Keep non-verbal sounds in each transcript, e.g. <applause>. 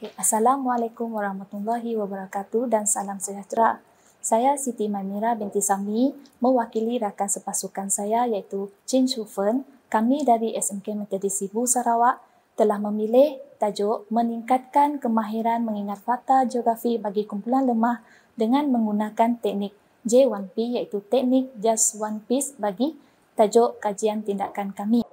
Okay. Assalamualaikum warahmatullahi wabarakatuh dan salam sejahtera. Saya Siti Mamira binti Sami mewakili rakan sepasukan saya iaitu Chin Chu Kami dari SMK Metodis Sibu Sarawak telah memilih tajuk meningkatkan kemahiran mengingat fakta geografi bagi kumpulan lemah dengan menggunakan teknik J1P iaitu teknik Just One Piece bagi tajuk kajian tindakan kami.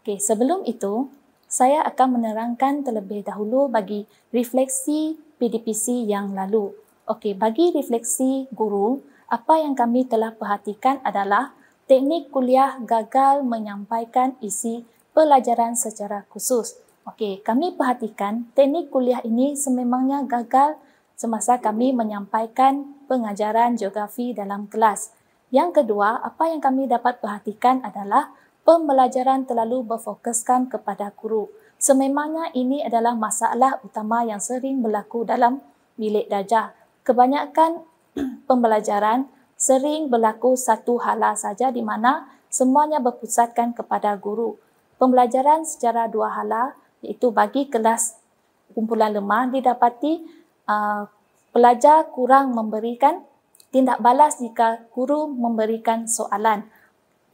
Okay, sebelum itu, saya akan menerangkan terlebih dahulu bagi refleksi PDPC yang lalu. Okey, bagi refleksi guru, apa yang kami telah perhatikan adalah teknik kuliah gagal menyampaikan isi pelajaran secara khusus. Okey, kami perhatikan teknik kuliah ini sememangnya gagal semasa kami menyampaikan pengajaran geografi dalam kelas. Yang kedua, apa yang kami dapat perhatikan adalah pembelajaran terlalu berfokuskan kepada guru. Sememangnya ini adalah masalah utama yang sering berlaku dalam bilik darjah. Kebanyakan <clears throat> pembelajaran sering berlaku satu hala saja di mana semuanya berpusatkan kepada guru. Pembelajaran secara dua hala iaitu bagi kelas kumpulan lemah didapati uh, pelajar kurang memberikan tindak balas jika guru memberikan soalan.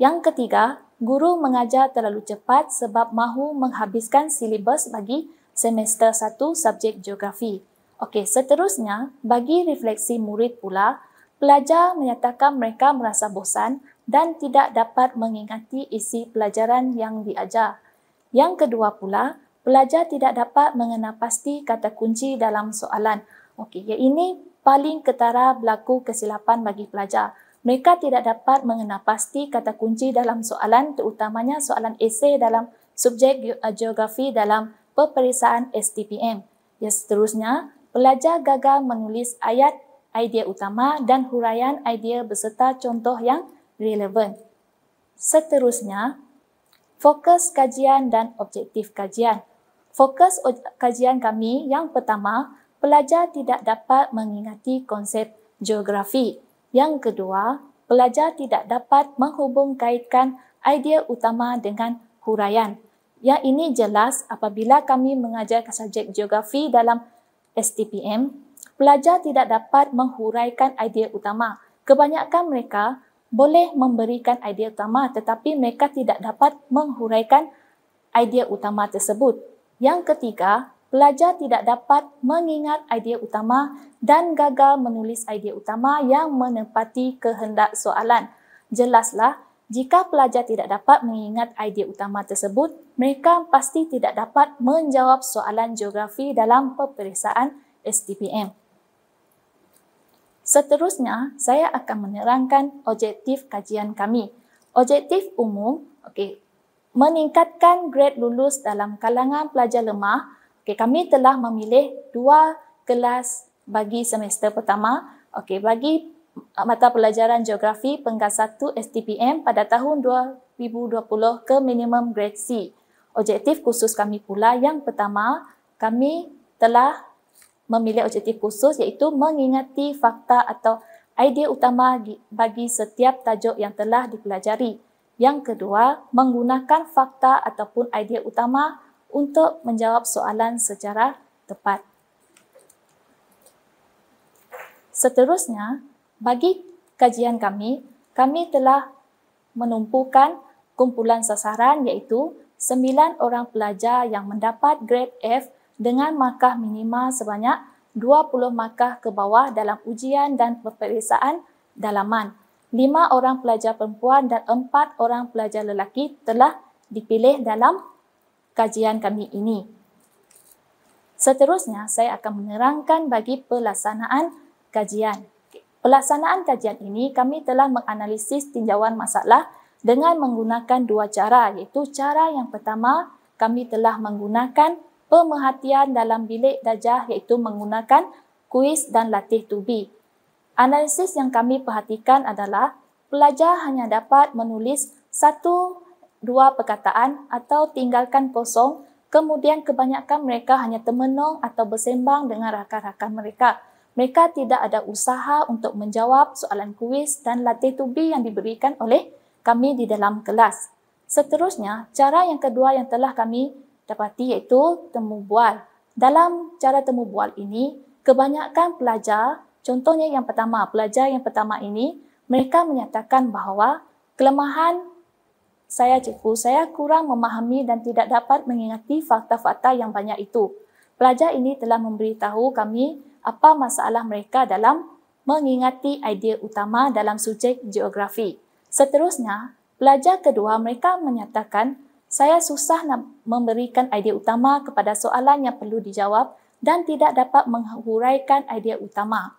Yang ketiga, guru mengajar terlalu cepat sebab mahu menghabiskan silibus bagi semester 1 subjek geografi. Okey, seterusnya, bagi refleksi murid pula, pelajar menyatakan mereka merasa bosan dan tidak dapat mengingati isi pelajaran yang diajar. Yang kedua pula, pelajar tidak dapat mengenal pasti kata kunci dalam soalan. Okey, ya ini paling ketara berlaku kesilapan bagi pelajar. Mereka tidak dapat mengenal pasti kata kunci dalam soalan terutamanya soalan esei dalam subjek eh, geografi dalam peperiksaan STPM. Yang seterusnya, pelajar gagal menulis ayat idea utama dan huraian idea beserta contoh yang relevan. Seterusnya, fokus kajian dan objektif kajian. Fokus kajian kami yang pertama, pelajar tidak dapat mengingati konsep geografi. Yang kedua, pelajar tidak dapat menghubungkaitkan idea utama dengan huraian. Yang ini jelas apabila kami mengajar subjek geografi dalam STPM, pelajar tidak dapat menghuraikan idea utama. Kebanyakan mereka boleh memberikan idea utama tetapi mereka tidak dapat menghuraikan idea utama tersebut. Yang ketiga, pelajar tidak dapat mengingat idea utama dan gagal menulis idea utama yang menepati kehendak soalan. Jelaslah, jika pelajar tidak dapat mengingat idea utama tersebut, mereka pasti tidak dapat menjawab soalan geografi dalam peperiksaan STPM. Seterusnya, saya akan menerangkan objektif kajian kami. Objektif umum, okay, meningkatkan grade lulus dalam kalangan pelajar lemah Okey, kami telah memilih dua kelas bagi semester pertama. Okey, bagi mata pelajaran geografi penggas 1 STPM pada tahun 2020 ke minimum grade C. Objektif khusus kami pula yang pertama, kami telah memilih objektif khusus iaitu mengingati fakta atau idea utama bagi setiap tajuk yang telah dipelajari. Yang kedua, menggunakan fakta ataupun idea utama untuk menjawab soalan secara tepat. Seterusnya, bagi kajian kami, kami telah menumpukan kumpulan sasaran iaitu 9 orang pelajar yang mendapat grade F dengan markah minimal sebanyak 20 markah ke bawah dalam ujian dan peperiksaan dalaman. 5 orang pelajar perempuan dan 4 orang pelajar lelaki telah dipilih dalam kajian kami ini. Seterusnya, saya akan menerangkan bagi pelaksanaan kajian. Pelaksanaan kajian ini, kami telah menganalisis tinjauan masalah dengan menggunakan dua cara, iaitu cara yang pertama, kami telah menggunakan pemerhatian dalam bilik dajah iaitu menggunakan kuis dan latih tubi. Analisis yang kami perhatikan adalah pelajar hanya dapat menulis satu dua perkataan atau tinggalkan kosong, kemudian kebanyakan mereka hanya termenung atau bersembang dengan rakan-rakan mereka. Mereka tidak ada usaha untuk menjawab soalan kuis dan latih tubi yang diberikan oleh kami di dalam kelas. Seterusnya, cara yang kedua yang telah kami dapati iaitu temu bual. Dalam cara temu bual ini, kebanyakan pelajar, contohnya yang pertama, pelajar yang pertama ini, mereka menyatakan bahawa kelemahan saya cikgu, saya kurang memahami dan tidak dapat mengingati fakta-fakta yang banyak itu. Pelajar ini telah memberitahu kami apa masalah mereka dalam mengingati idea utama dalam subjek geografi. Seterusnya, pelajar kedua mereka menyatakan, saya susah nak memberikan idea utama kepada soalan yang perlu dijawab dan tidak dapat menghuraikan idea utama.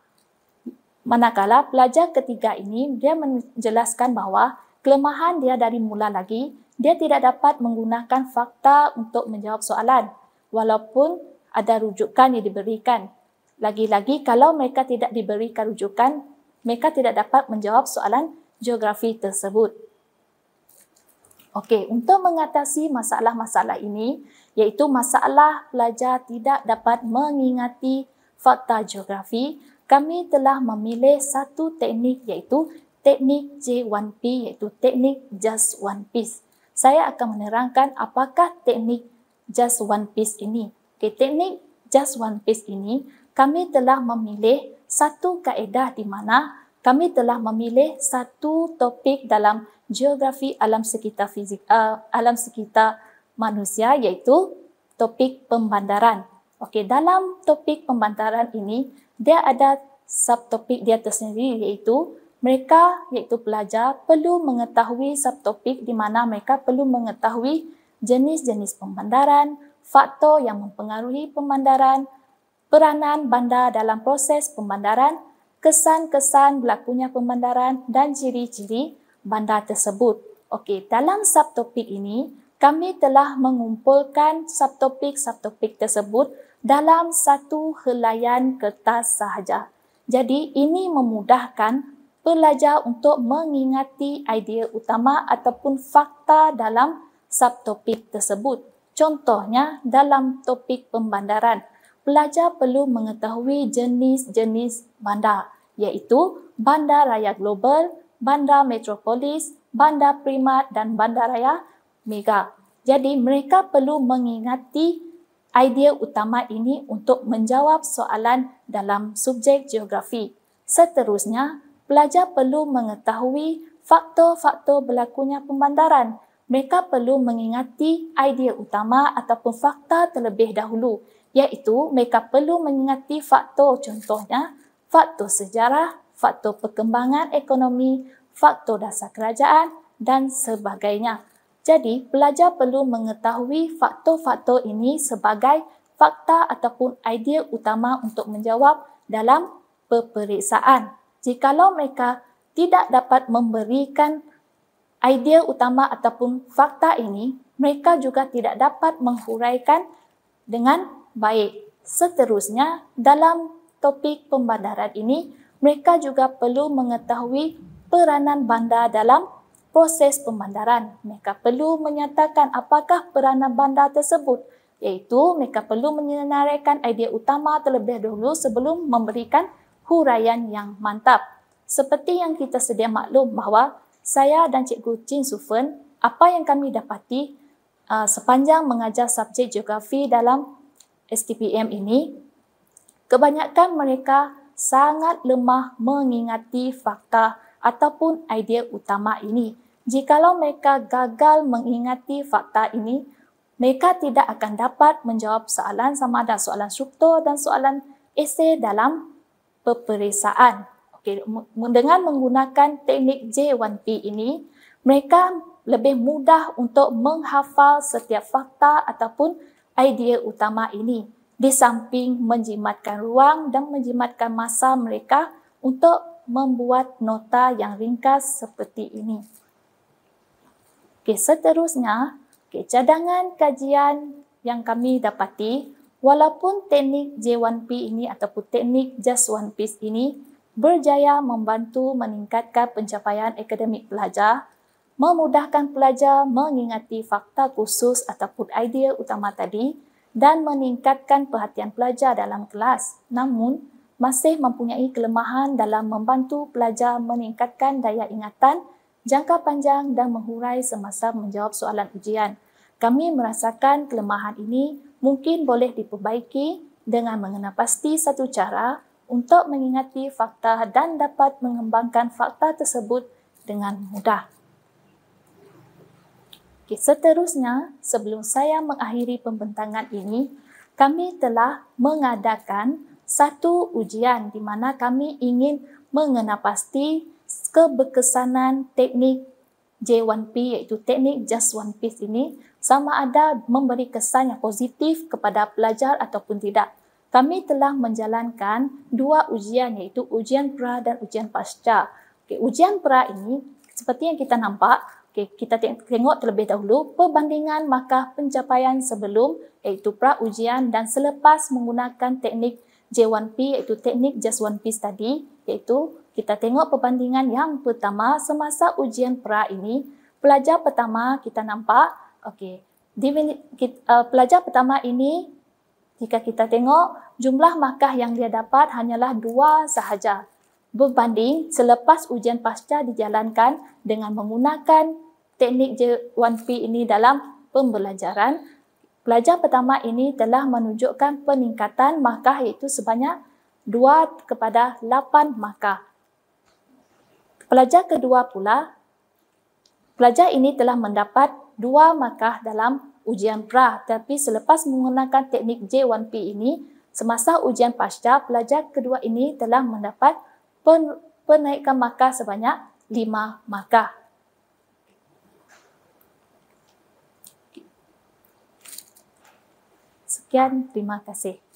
Manakala pelajar ketiga ini, dia menjelaskan bahawa Kelemahan dia dari mula lagi, dia tidak dapat menggunakan fakta untuk menjawab soalan walaupun ada rujukan yang diberikan. Lagi-lagi kalau mereka tidak diberikan rujukan, mereka tidak dapat menjawab soalan geografi tersebut. Okey, untuk mengatasi masalah-masalah ini, iaitu masalah pelajar tidak dapat mengingati fakta geografi, kami telah memilih satu teknik iaitu teknik J1 P iaitu teknik just one piece. Saya akan menerangkan apakah teknik just one piece ini. Okay, teknik just one piece ini kami telah memilih satu kaedah di mana kami telah memilih satu topik dalam geografi alam sekitar fizik uh, alam sekitar manusia iaitu topik pembandaran. Okey, dalam topik pembandaran ini dia ada subtopik dia tersendiri iaitu mereka iaitu pelajar perlu mengetahui subtopik di mana mereka perlu mengetahui jenis-jenis pemandaran, faktor yang mempengaruhi pemandaran, peranan bandar dalam proses pemandaran, kesan-kesan berlakunya pemandaran dan ciri-ciri bandar tersebut. Okey, dalam subtopik ini, kami telah mengumpulkan subtopik-subtopik tersebut dalam satu helayan kertas sahaja. Jadi, ini memudahkan pelajar untuk mengingati idea utama ataupun fakta dalam subtopik tersebut. Contohnya, dalam topik pembandaran, pelajar perlu mengetahui jenis-jenis bandar iaitu bandar raya global, bandar metropolis, bandar primat dan bandar raya mega. Jadi, mereka perlu mengingati idea utama ini untuk menjawab soalan dalam subjek geografi. Seterusnya, pelajar perlu mengetahui faktor-faktor berlakunya pembandaran. Mereka perlu mengingati idea utama ataupun fakta terlebih dahulu iaitu mereka perlu mengingati faktor contohnya faktor sejarah, faktor perkembangan ekonomi, faktor dasar kerajaan dan sebagainya. Jadi, pelajar perlu mengetahui faktor-faktor ini sebagai fakta ataupun idea utama untuk menjawab dalam peperiksaan jikalau mereka tidak dapat memberikan idea utama ataupun fakta ini, mereka juga tidak dapat menghuraikan dengan baik. Seterusnya, dalam topik pembandaran ini, mereka juga perlu mengetahui peranan bandar dalam proses pembandaran. Mereka perlu menyatakan apakah peranan bandar tersebut, iaitu mereka perlu menyenaraikan idea utama terlebih dahulu sebelum memberikan huraian yang mantap. Seperti yang kita sedia maklum bahawa saya dan Cikgu Chin Sufen, apa yang kami dapati uh, sepanjang mengajar subjek geografi dalam STPM ini, kebanyakan mereka sangat lemah mengingati fakta ataupun idea utama ini. Jikalau mereka gagal mengingati fakta ini, mereka tidak akan dapat menjawab soalan sama ada soalan struktur dan soalan esei dalam peperiksaan. Okay, dengan menggunakan teknik J1P ini, mereka lebih mudah untuk menghafal setiap fakta ataupun idea utama ini di samping menjimatkan ruang dan menjimatkan masa mereka untuk membuat nota yang ringkas seperti ini. Okay, seterusnya, okay, cadangan kajian yang kami dapati Walaupun teknik J1P ini ataupun teknik Just One Piece ini berjaya membantu meningkatkan pencapaian akademik pelajar, memudahkan pelajar mengingati fakta khusus ataupun idea utama tadi dan meningkatkan perhatian pelajar dalam kelas. Namun, masih mempunyai kelemahan dalam membantu pelajar meningkatkan daya ingatan jangka panjang dan menghurai semasa menjawab soalan ujian. Kami merasakan kelemahan ini mungkin boleh diperbaiki dengan mengenal pasti satu cara untuk mengingati fakta dan dapat mengembangkan fakta tersebut dengan mudah. Okay, seterusnya, sebelum saya mengakhiri pembentangan ini, kami telah mengadakan satu ujian di mana kami ingin mengenal pasti kebekesanan teknik J1P iaitu teknik just one piece ini sama ada memberi kesan yang positif kepada pelajar ataupun tidak. Kami telah menjalankan dua ujian iaitu ujian pra dan ujian pasca. Okay, ujian pra ini seperti yang kita nampak, okay, kita tengok terlebih dahulu perbandingan markah pencapaian sebelum iaitu pra ujian dan selepas menggunakan teknik J1P iaitu teknik just one piece tadi iaitu kita tengok perbandingan yang pertama semasa ujian pra ini. Pelajar pertama kita nampak, okey, Divini, uh, pelajar pertama ini jika kita tengok jumlah markah yang dia dapat hanyalah dua sahaja berbanding selepas ujian pasca dijalankan dengan menggunakan teknik J1P ini dalam pembelajaran pelajar pertama ini telah menunjukkan peningkatan markah iaitu sebanyak 2 kepada 8 markah Pelajar kedua pula, pelajar ini telah mendapat dua markah dalam ujian pra tapi selepas menggunakan teknik J1P ini, semasa ujian pasca, pelajar kedua ini telah mendapat pen penaikan markah sebanyak lima markah. Sekian, terima kasih.